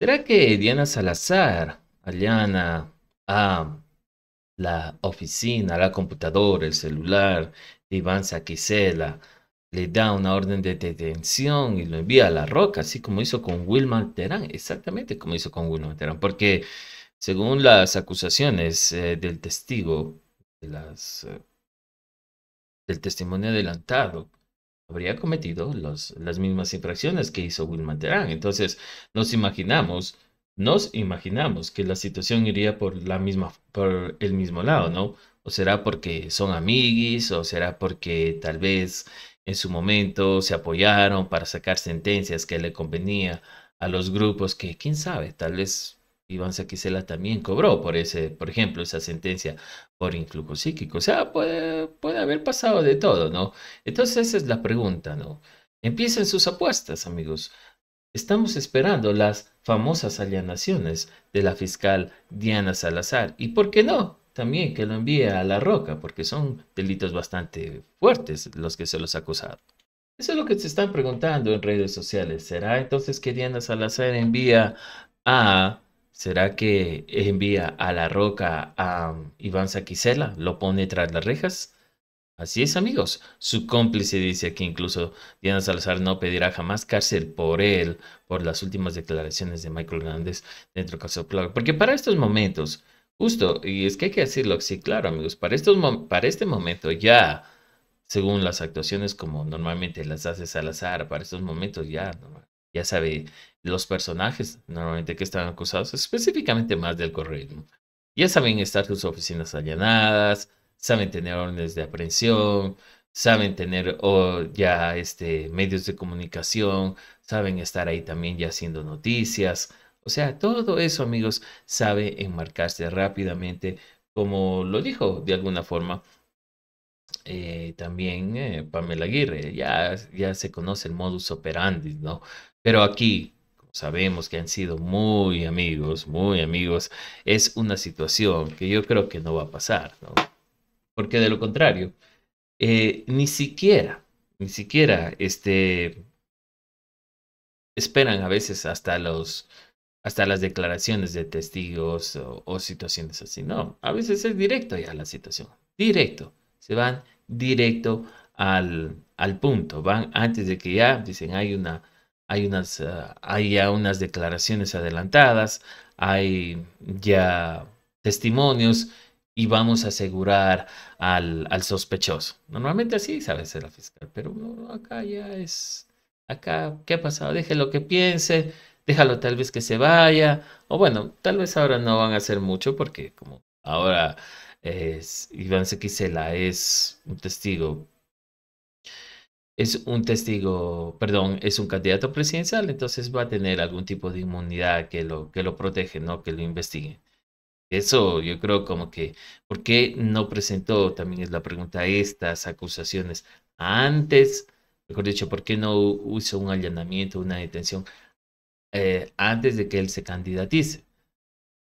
¿Será que Diana Salazar, Aliana, a la oficina, la computadora, el celular de Iván Saquicela, le da una orden de detención y lo envía a la roca, así como hizo con Wilma Terán, exactamente como hizo con Wilma Terán, porque según las acusaciones eh, del testigo, de las, eh, del testimonio adelantado, habría cometido las mismas infracciones que hizo Will Terán. Entonces, nos imaginamos, nos imaginamos que la situación iría por, la misma, por el mismo lado, ¿no? O será porque son amiguis, o será porque tal vez en su momento se apoyaron para sacar sentencias que le convenía a los grupos que, quién sabe, tal vez Iván Saquicela también cobró por ese, por ejemplo, esa sentencia por influjo psíquico. O sea, puede, puede haber pasado de todo, ¿no? Entonces esa es la pregunta, ¿no? Empiecen sus apuestas, amigos. Estamos esperando las famosas alienaciones de la fiscal Diana Salazar. ¿Y por qué no? También que lo envíe a la roca, porque son delitos bastante fuertes los que se los ha acusado. Eso es lo que se están preguntando en redes sociales. ¿Será entonces que Diana Salazar envía a ¿Será que envía a la roca a um, Iván Saquicela? ¿Lo pone tras las rejas? Así es, amigos. Su cómplice dice que incluso Diana Salazar no pedirá jamás cárcel por él, por las últimas declaraciones de Michael Hernández dentro de Plaga. Porque para estos momentos, justo, y es que hay que decirlo así, claro, amigos, para, estos, para este momento ya, según las actuaciones como normalmente las hace Salazar, para estos momentos ya, ya sabe, los personajes normalmente que están acusados, específicamente más del algoritmo. Ya saben estar sus oficinas allanadas, saben tener órdenes de aprehensión, saben tener oh, ya este, medios de comunicación, saben estar ahí también ya haciendo noticias. O sea, todo eso, amigos, sabe enmarcarse rápidamente, como lo dijo de alguna forma eh, también eh, Pamela Aguirre. Ya, ya se conoce el modus operandi, ¿no? Pero aquí, como sabemos que han sido muy amigos, muy amigos, es una situación que yo creo que no va a pasar, ¿no? Porque de lo contrario, eh, ni siquiera, ni siquiera, este, esperan a veces hasta los, hasta las declaraciones de testigos o, situaciones así. No, a veces es directo ya la situación. Directo. Se van directo al, al punto. Van antes de que ya dicen hay una hay unas, eh, hay ya unas declaraciones adelantadas, hay ya testimonios y vamos a asegurar al, sospechoso. Normalmente así sabe ser la fiscal, pero acá ya es, acá, ¿qué ha pasado? Déjelo que piense, déjalo tal vez que se vaya, o bueno, tal vez ahora no van a hacer mucho porque como ahora es, Iván Sequicela es un testigo es un testigo, perdón, es un candidato presidencial, entonces va a tener algún tipo de inmunidad que lo, que lo protege, ¿no? Que lo investigue. Eso yo creo como que, ¿por qué no presentó, también es la pregunta, estas acusaciones antes? Mejor dicho, ¿por qué no hizo un allanamiento, una detención eh, antes de que él se candidatice?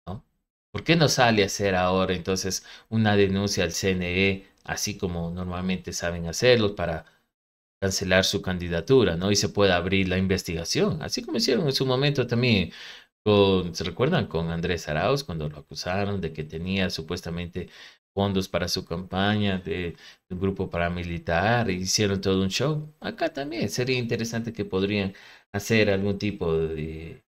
¿no? ¿Por qué no sale a hacer ahora entonces una denuncia al CNE, así como normalmente saben hacerlo para cancelar su candidatura, ¿no? Y se pueda abrir la investigación, así como hicieron en su momento también con, ¿se recuerdan? Con Andrés Arauz, cuando lo acusaron de que tenía supuestamente fondos para su campaña de, un grupo paramilitar, e hicieron todo un show. Acá también sería interesante que podrían hacer algún tipo de,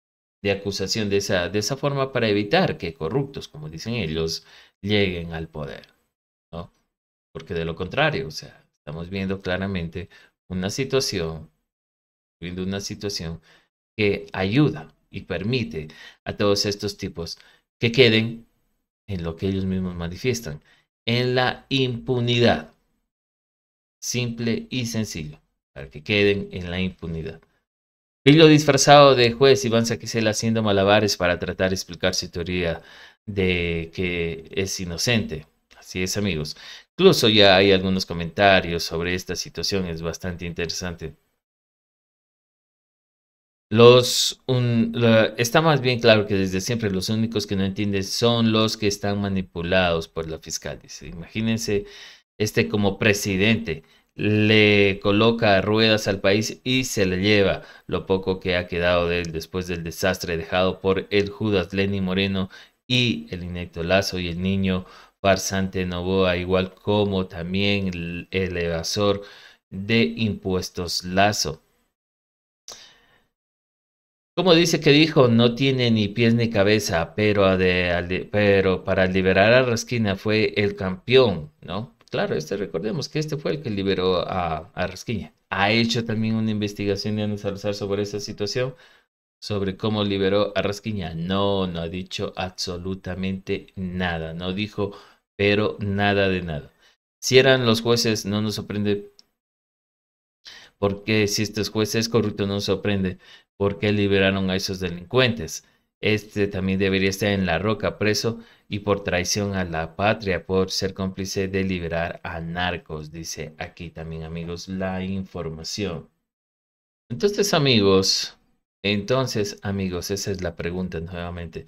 de acusación de esa, de esa forma para evitar que corruptos, como dicen ellos, lleguen al poder, ¿no? Porque de lo contrario, o sea, estamos viendo claramente una situación, viendo una situación que ayuda y permite a todos estos tipos que queden en lo que ellos mismos manifiestan, en la impunidad. Simple y sencillo, para que queden en la impunidad. Pillo disfrazado de juez Iván Saquicela haciendo malabares para tratar de explicar su teoría de que es inocente. Así es, amigos. Incluso ya hay algunos comentarios sobre esta situación, es bastante interesante. Los está más bien claro que desde siempre los únicos que no entienden son los que están manipulados por la fiscal. imagínense este como presidente le coloca ruedas al país y se le lleva lo poco que ha quedado de él después del desastre dejado por el Judas Lenny Moreno y el inecto Lazo y el niño Farsante Novoa, igual como también el, evasor de impuestos Lazo. Como dice que dijo, no tiene ni pies ni cabeza, pero, para liberar a Rasquina fue el campeón, ¿no? Claro, este recordemos que este fue el que liberó a, Rasquina. Ha hecho también una investigación de Ana Salazar sobre esa situación sobre cómo liberó a Rasquiña. No, no ha dicho absolutamente nada. No dijo, pero nada de nada. Si eran los jueces, no nos sorprende. Porque si este juez es corrupto, no nos sorprende. qué liberaron a esos delincuentes. Este también debería estar en la roca preso y por traición a la patria, por ser cómplice de liberar a narcos, dice aquí también amigos la información. Entonces amigos, entonces, amigos, esa es la pregunta nuevamente.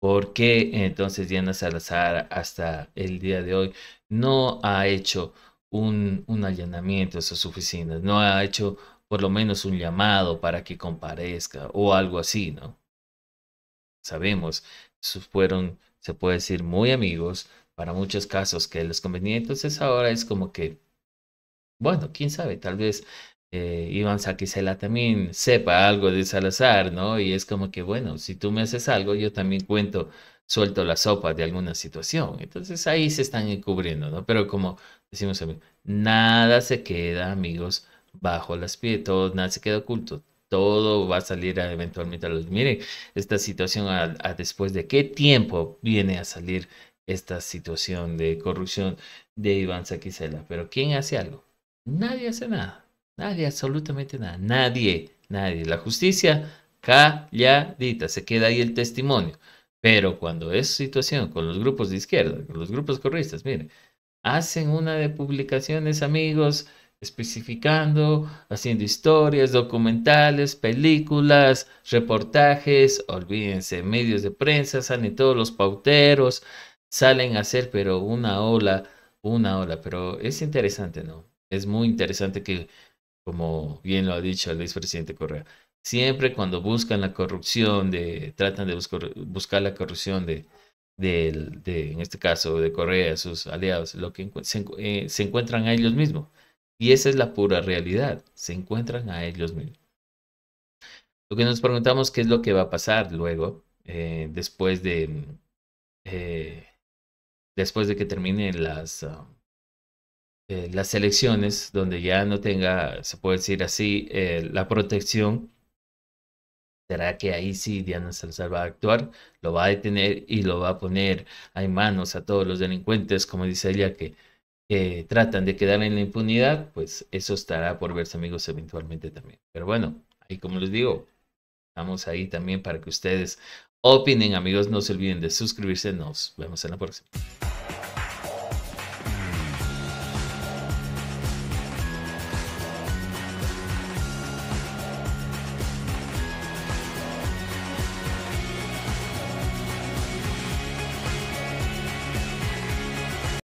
¿Por qué entonces Diana Salazar hasta el día de hoy no ha hecho un, allanamiento a sus oficinas? No ha hecho por lo menos un llamado para que comparezca o algo así, ¿no? Sabemos, fueron, se puede decir, muy amigos para muchos casos que los convenientes ahora es como que, bueno, quién sabe, tal vez eh, Iván Saquicela también sepa algo de Salazar, ¿no? Y es como que, bueno, si tú me haces algo, yo también cuento, suelto la sopa de alguna situación. Entonces ahí se están encubriendo, ¿no? Pero como decimos, nada se queda, amigos, bajo las pies, nada se queda oculto, todo va a salir eventualmente a los... Miren, esta situación a, después de qué tiempo viene a salir esta situación de corrupción de Iván Saquicela. Pero ¿quién hace algo? Nadie hace nada. Nadie, absolutamente nada. Nadie, nadie. La justicia calladita, se queda ahí el testimonio. Pero cuando es situación con los grupos de izquierda, con los grupos corristas, miren, hacen una de publicaciones, amigos, especificando, haciendo historias, documentales, películas, reportajes, olvídense, medios de prensa, salen todos los pauteros, salen a hacer, pero una ola, una ola, pero es interesante, ¿no? Es muy interesante que como bien lo ha dicho el expresidente Correa, siempre cuando buscan la corrupción, de, tratan de buscar, la corrupción de, en este caso, de Correa, sus aliados, lo que eh, se, encuentran a ellos mismos. Y esa es la pura realidad, se encuentran a ellos mismos. Lo que nos preguntamos qué es lo que va a pasar luego, eh, después de eh, después de que terminen las, ah, eh, las elecciones, donde ya no tenga, se puede decir así, eh, la protección, será que ahí sí Diana Salazar va a actuar, lo va a detener y lo va a poner en manos a todos los delincuentes, como dice ella, que tratan de quedar en la impunidad, pues eso estará por verse, amigos, eventualmente también. Pero bueno, ahí como les digo, estamos ahí también para que ustedes opinen, amigos, no se olviden de suscribirse, nos vemos en la próxima.